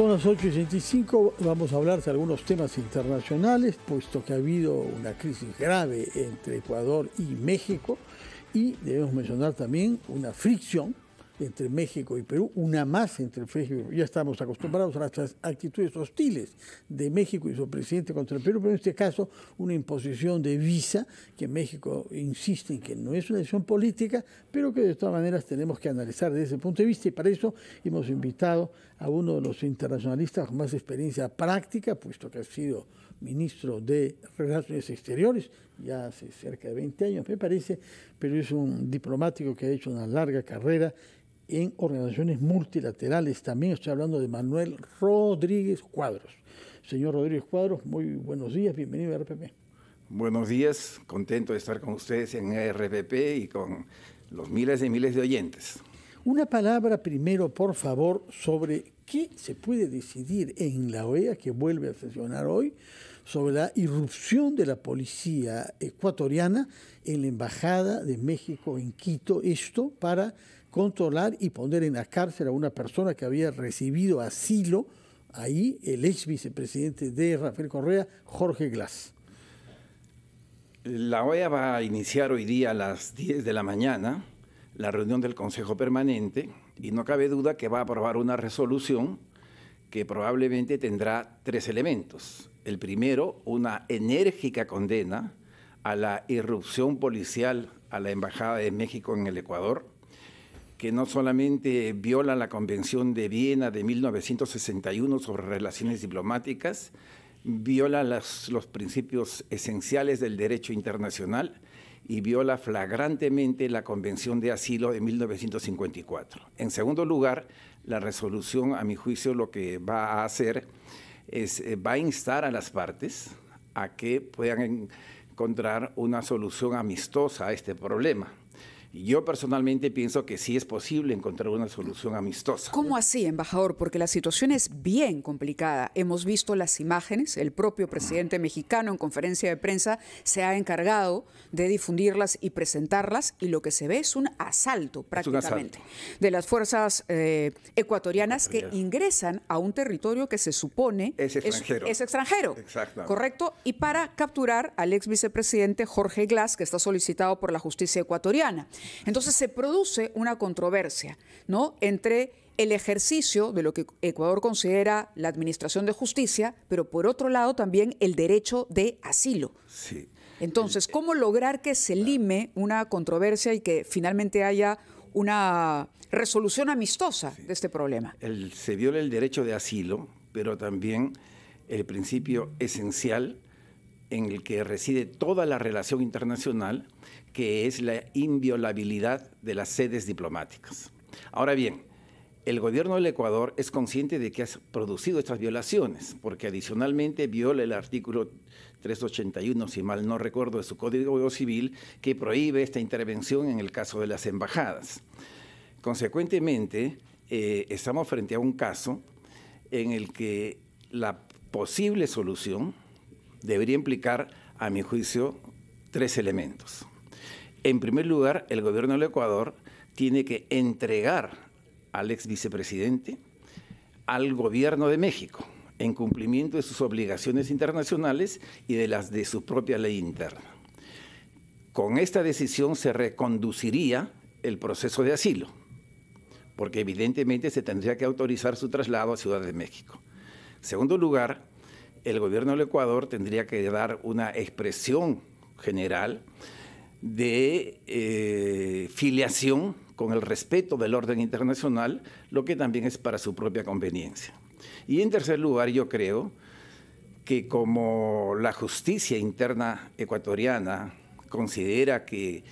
Son las 8 y vamos a hablar de algunos temas internacionales, puesto que ha habido una crisis grave entre Ecuador y México y debemos mencionar también una fricción entre México y Perú, una más entre México. Ya estamos acostumbrados a las actitudes hostiles de México y su presidente contra el Perú, pero en este caso una imposición de visa que México insiste en que no es una decisión política, pero que de todas maneras tenemos que analizar desde ese punto de vista y para eso hemos invitado a uno de los internacionalistas con más experiencia práctica, puesto que ha sido ministro de Relaciones Exteriores, ya hace cerca de 20 años me parece, pero es un diplomático que ha hecho una larga carrera en organizaciones multilaterales. También estoy hablando de Manuel Rodríguez Cuadros. Señor Rodríguez Cuadros, muy buenos días, bienvenido a RPP. Buenos días, contento de estar con ustedes en RPP y con los miles y miles de oyentes. Una palabra primero, por favor, sobre qué se puede decidir en la OEA, que vuelve a sesionar hoy, sobre la irrupción de la policía ecuatoriana en la Embajada de México en Quito, esto para controlar y poner en la cárcel a una persona que había recibido asilo ahí, el ex vicepresidente de Rafael Correa, Jorge Glass. La OEA va a iniciar hoy día a las 10 de la mañana la reunión del Consejo Permanente y no cabe duda que va a aprobar una resolución que probablemente tendrá tres elementos. El primero, una enérgica condena a la irrupción policial a la Embajada de México en el Ecuador, que no solamente viola la Convención de Viena de 1961 sobre relaciones diplomáticas, viola los principios esenciales del derecho internacional y viola flagrantemente la Convención de Asilo de 1954. En segundo lugar, la resolución, a mi juicio, lo que va a hacer es, eh, va a instar a las partes a que puedan encontrar una solución amistosa a este problema yo personalmente pienso que sí es posible encontrar una solución amistosa. ¿Cómo así, embajador? Porque la situación es bien complicada. Hemos visto las imágenes, el propio presidente mexicano en conferencia de prensa se ha encargado de difundirlas y presentarlas y lo que se ve es un asalto prácticamente de las fuerzas eh, ecuatorianas que ingresan a un territorio que se supone es extranjero. Correcto. Y para capturar al ex vicepresidente Jorge Glass, que está solicitado por la justicia ecuatoriana. Entonces se produce una controversia ¿no? entre el ejercicio de lo que Ecuador considera la administración de justicia, pero por otro lado también el derecho de asilo. Entonces, eh, ¿cómo lograr que se lime una controversia y que finalmente haya una resolución amistosa de este problema? se viola el derecho de asilo, pero también el principio esencial en el que reside toda la relación internacional, que es la inviolabilidad de las sedes diplomáticas. Ahora bien, el gobierno del Ecuador es consciente de que ha producido estas violaciones, porque adicionalmente viola el artículo 381, si mal no recuerdo, de su Código Civil, que prohíbe esta intervención en el caso de las embajadas. Consecuentemente, eh, estamos frente a un caso en el que la posible solución debería implicar, a mi juicio, tres elementos. En primer lugar, el gobierno del Ecuador tiene que entregar al ex vicepresidente al gobierno de México en cumplimiento de sus obligaciones internacionales y de las de su propia ley interna. Con esta decisión se reconduciría el proceso de asilo, porque evidentemente se tendría que autorizar su traslado a Ciudad de México. Segundo lugar, el gobierno del Ecuador tendría que dar una expresión general de eh, filiación con el respeto del orden internacional, lo que también es para su propia conveniencia. Y en tercer lugar, yo creo que como la justicia interna ecuatoriana considera que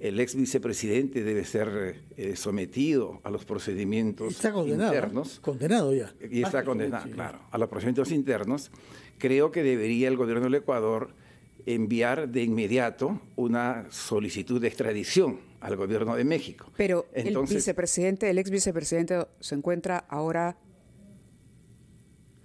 el ex vicepresidente debe ser eh, sometido a los procedimientos está condenado, internos. Condenado ya. Y está ah, condenado, claro, a los procedimientos internos. Creo que debería el gobierno del Ecuador enviar de inmediato una solicitud de extradición al gobierno de México. Pero el vicepresidente, el ex vicepresidente se encuentra ahora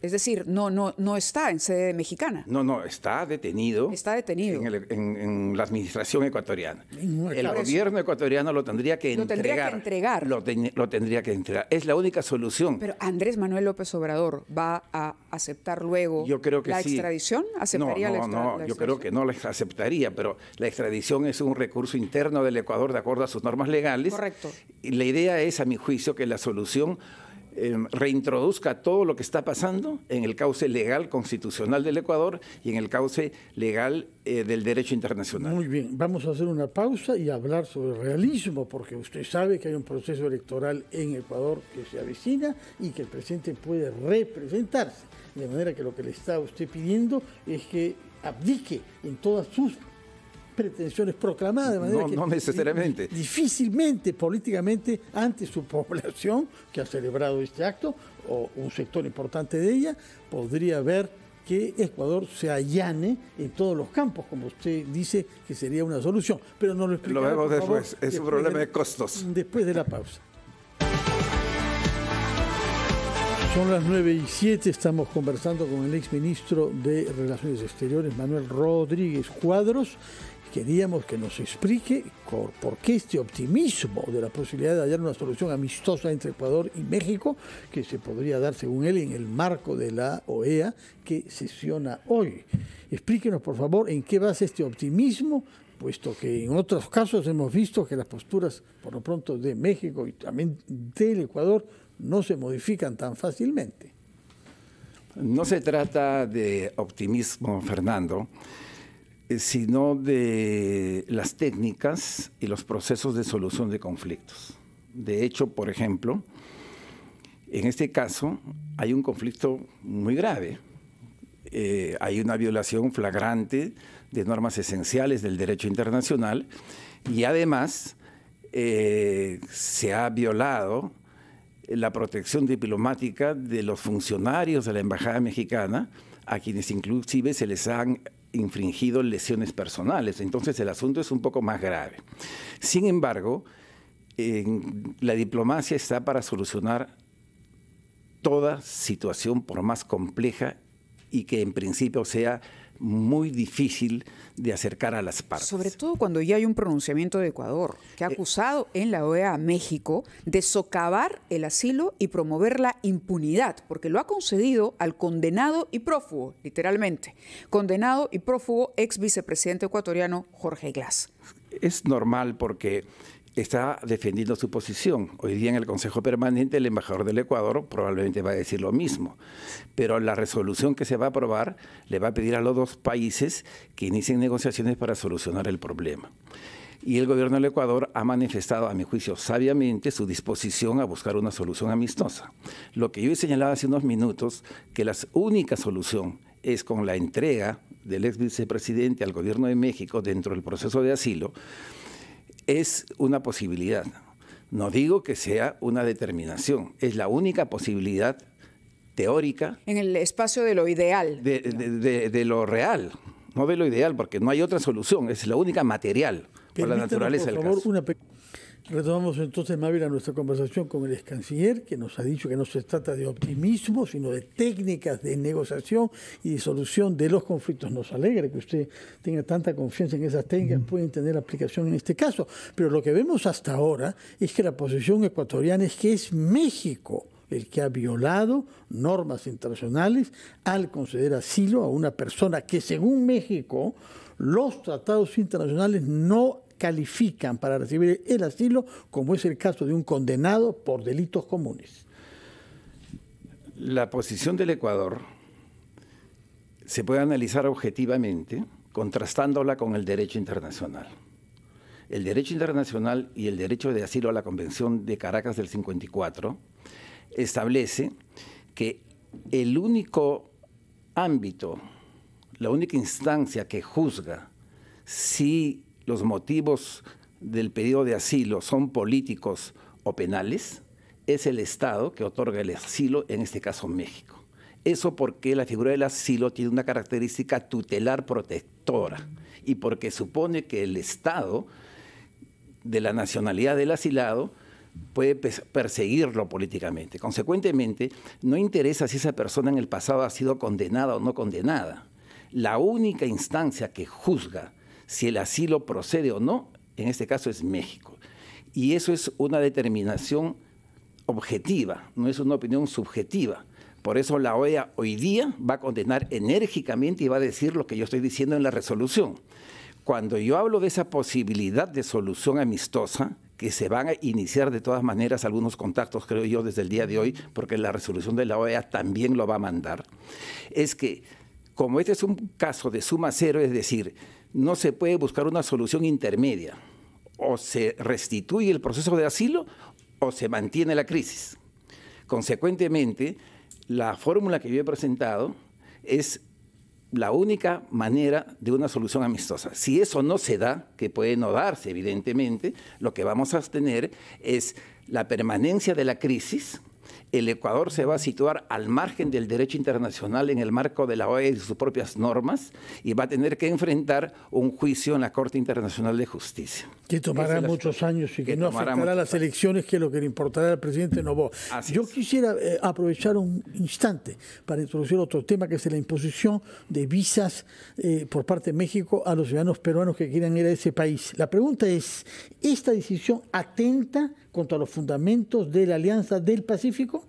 es decir, no, no, no está en sede mexicana. No, no, está detenido. Está detenido. En, la administración ecuatoriana. el gobierno ecuatoriano lo tendría que lo entregar. Tendría que entregar. Lo, tendría que entregar. Es la única solución. Pero Andrés Manuel López Obrador va a aceptar luego yo creo que la extradición. ¿Aceptaría no, la, no, yo creo que no la aceptaría, pero la extradición es un recurso interno del Ecuador de acuerdo a sus normas legales. Correcto. Y la idea es, a mi juicio, que la solución Em, reintroduzca todo lo que está pasando en el cauce legal constitucional del Ecuador y en el cauce legal eh, del derecho internacional. Muy bien, vamos a hacer una pausa y hablar sobre realismo, porque usted sabe que hay un proceso electoral en Ecuador que se avecina y que el presidente puede representarse. De manera que lo que le está usted pidiendo es que abdique en todas sus pretensiones proclamadas de manera no, que no necesariamente difícilmente políticamente ante su población que ha celebrado este acto o un sector importante de ella podría ver que Ecuador se allane en todos los campos, como usted dice que sería una solución. Pero no lo explicamos. Lo vemos después. es un problema de, de costos. Después de la pausa. Son las 9 y 7, estamos conversando con el exministro de Relaciones Exteriores, Manuel Rodríguez Cuadros, queríamos que nos explique por, qué este optimismo de la posibilidad de hallar una solución amistosa entre Ecuador y México, que se podría dar, según él, en el marco de la OEA que sesiona hoy. Explíquenos, por favor, en qué basa este optimismo puesto que en otros casos hemos visto que las posturas, por lo pronto, de México y también del Ecuador no se modifican tan fácilmente. No se trata de optimismo, Fernando. Eh, sino de las técnicas y los procesos de solución de conflictos. De hecho, por ejemplo, en este caso hay un conflicto muy grave. Eh, hay una violación flagrante de normas esenciales del derecho internacional y además eh, se ha violado la protección diplomática de los funcionarios de la Embajada Mexicana, a quienes inclusive se les han infringido lesiones personales. Entonces el asunto es un poco más grave. Sin embargo, la diplomacia está para solucionar toda situación, por más compleja y que en principio sea muy difícil de acercar a las partes. Sobre todo cuando ya hay un pronunciamiento de Ecuador, que ha eh, acusado en la OEA a México de socavar el asilo y promover la impunidad, porque lo ha concedido al condenado y prófugo, literalmente, condenado y prófugo ex vicepresidente ecuatoriano Jorge Glass. Es normal porque está defendiendo su posición. Hoy día en el Consejo Permanente el embajador del Ecuador probablemente va a decir lo mismo, pero la resolución que se va a aprobar le va a pedir a los dos países que inicien negociaciones para solucionar el problema. Y el gobierno del Ecuador ha manifestado, a mi juicio, sabiamente su disposición a buscar una solución amistosa. Lo que yo he señalado hace unos minutos, que la única solución es con la entrega del ex vicepresidente al gobierno de México dentro del proceso de asilo, es una posibilidad. No digo que sea una determinación, es la única posibilidad teórica. En el espacio de lo ideal. De, lo real, no de lo ideal, porque no hay otra solución, es la única material por la naturaleza Retomamos entonces, Mávila, nuestra conversación con el ex canciller, que nos ha dicho que no se trata de optimismo, sino de técnicas de negociación y de solución de los conflictos. Nos alegra que usted tenga tanta confianza en esas técnicas, mm. pueden tener aplicación en este caso. Pero lo que vemos hasta ahora es que la posición ecuatoriana es que es México el que ha violado normas internacionales al conceder asilo a una persona que, según México, los tratados internacionales no califican para recibir el asilo, como es el caso de un condenado por delitos comunes. La posición del Ecuador se puede analizar objetivamente contrastándola con el derecho internacional. El derecho internacional y el derecho de asilo a la Convención de Caracas del 54 establece que el único ámbito, la única instancia que juzga si los motivos del pedido de asilo son políticos o penales, es el Estado que otorga el asilo, en este caso México. Eso porque la figura del asilo tiene una característica tutelar protectora y porque supone que el Estado de la nacionalidad del asilado puede perseguirlo políticamente. Consecuentemente, no interesa si esa persona en el pasado ha sido condenada o no condenada. La única instancia que juzga si el asilo procede o no, en este caso es México. Y eso es una determinación objetiva, no es una opinión subjetiva. Por eso la OEA hoy día va a condenar enérgicamente y va a decir lo que yo estoy diciendo en la resolución. Cuando yo hablo de esa posibilidad de solución amistosa, que se van a iniciar de todas maneras algunos contactos, creo yo, desde el día de hoy, porque la resolución de la OEA también lo va a mandar, es que como este es un caso de suma cero, es decir, no se puede buscar una solución intermedia. O se restituye el proceso de asilo o se mantiene la crisis. Consecuentemente, la fórmula que yo he presentado es la única manera de una solución amistosa. Si eso no se da, que puede no darse evidentemente, lo que vamos a tener es la permanencia de la crisis, el Ecuador se va a situar al margen del derecho internacional en el marco de la OEA y sus propias normas y va a tener que enfrentar un juicio en la Corte Internacional de Justicia. Que tomará muchos años y que, no afectará las elecciones, que lo que le importará al presidente Novo. Yo quisiera eh, aprovechar un instante para introducir otro tema, que es la imposición de visas eh, por parte de México a los ciudadanos peruanos que quieran ir a ese país. La pregunta es, ¿esta decisión atenta contra los fundamentos de la Alianza del Pacífico,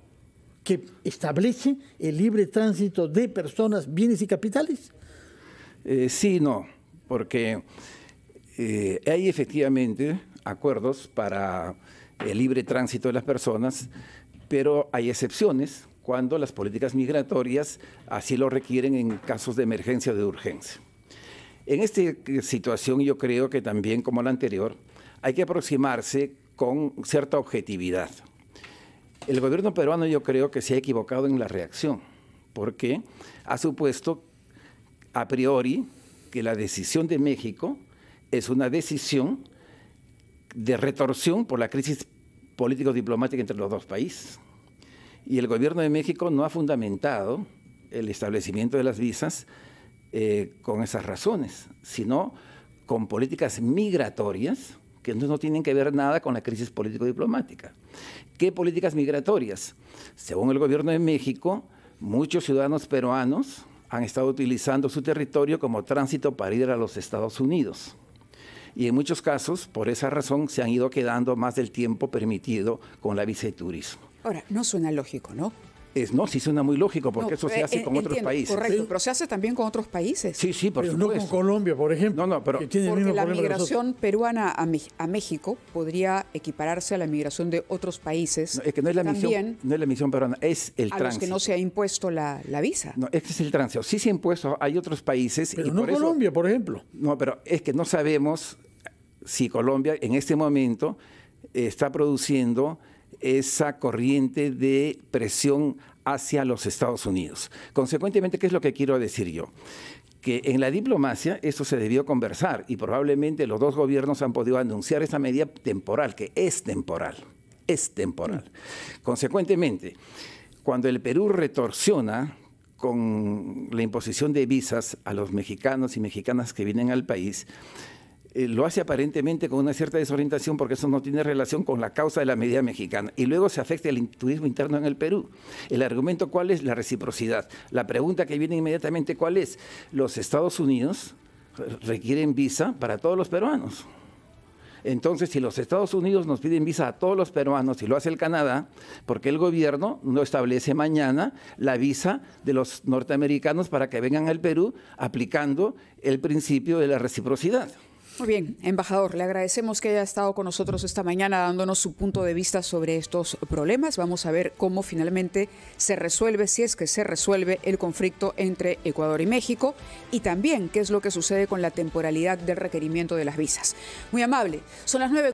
que establece el libre tránsito de personas, bienes y capitales? Eh, sí, no, porque eh, hay efectivamente acuerdos para el libre tránsito de las personas, pero hay excepciones cuando las políticas migratorias así lo requieren en casos de emergencia o de urgencia. En esta situación yo creo que también como la anterior, hay que aproximarse con cierta objetividad. El gobierno peruano yo creo que se ha equivocado en la reacción, porque ha supuesto a priori que la decisión de México es una decisión de retorsión por la crisis político-diplomática entre los dos países. Y el gobierno de México no ha fundamentado el establecimiento de las visas eh, con esas razones, sino con políticas migratorias que no tienen que ver nada con la crisis político-diplomática. ¿Qué políticas migratorias? Según el gobierno de México, muchos ciudadanos peruanos han estado utilizando su territorio como tránsito para ir a los Estados Unidos. Y en muchos casos, por esa razón, se han ido quedando más del tiempo permitido con la visa de turismo. Ahora, no suena lógico, ¿no? no, sí suena muy lógico, porque eso se eh, hace eh, con otros países. Correcto, pero se hace también con otros países. Sí, sí, por supuesto. No con Colombia, por ejemplo. No, no, pero. porque la migración peruana a, México podría equipararse a la migración de otros países. es que no es la misión, no es la misión peruana, es el tránsito. los que no se ha impuesto la, visa. No, este es el tránsito. Sí se ha impuesto, hay otros países. Pero no Colombia, por ejemplo. No, pero es que no sabemos si Colombia en este momento está produciendo esa corriente de presión hacia los Estados Unidos. Consecuentemente, ¿qué es lo que quiero decir yo? que en la diplomacia esto se debió conversar y probablemente los dos gobiernos han podido anunciar esa medida temporal, que es temporal, es temporal. Consecuentemente, cuando el Perú retorsiona con la imposición de visas a los mexicanos y mexicanas que vienen al país, eh, lo hace aparentemente con una cierta desorientación porque eso no tiene relación con la causa de la medida mexicana. Y luego se afecta el turismo interno en el Perú. El argumento cuál es la reciprocidad. La pregunta que viene inmediatamente cuál es. Los Estados Unidos requieren visa para todos los peruanos. Entonces, si los Estados Unidos nos piden visa a todos los peruanos y lo hace el Canadá, porque el gobierno no establece mañana la visa de los norteamericanos para que vengan al Perú aplicando el principio de la reciprocidad? Muy bien, embajador, le agradecemos que haya estado con nosotros esta mañana dándonos su punto de vista sobre estos problemas. Vamos a ver cómo finalmente se resuelve, si es que se resuelve el conflicto entre Ecuador y México y también qué es lo que sucede con la temporalidad del requerimiento de las visas. Muy amable, son las nueve.